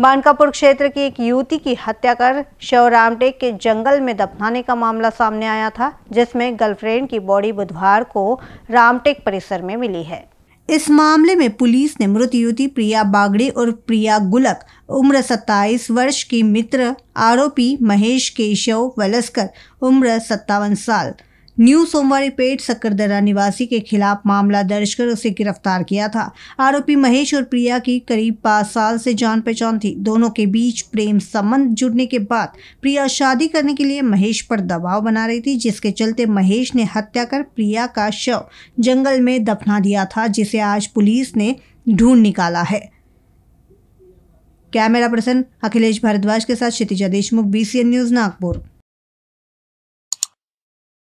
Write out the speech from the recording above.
मानकापुर क्षेत्र की एक युवती की हत्या कर शव रामटेक के जंगल में दफनाने का मामला सामने आया था जिसमें गर्लफ्रेंड की बॉडी बुधवार को रामटेक परिसर में मिली है इस मामले में पुलिस ने मृत युवती प्रिया बागड़े और प्रिया गुलक उम्र 27 वर्ष की मित्र आरोपी महेश के वलस्कर उम्र सत्तावन साल न्यू सोमवारी पेट सक्करदरा निवासी के खिलाफ मामला दर्ज कर उसे गिरफ्तार किया था आरोपी महेश और प्रिया की करीब पाँच साल से जान पहचान थी दोनों के बीच प्रेम संबंध जुड़ने के बाद प्रिया शादी करने के लिए महेश पर दबाव बना रही थी जिसके चलते महेश ने हत्या कर प्रिया का शव जंगल में दफना दिया था जिसे आज पुलिस ने ढूंढ निकाला है कैमरा पर्सन अखिलेश भारद्वाज के साथ क्षितिजा देशमुख बीसीएन न्यूज़ नागपुर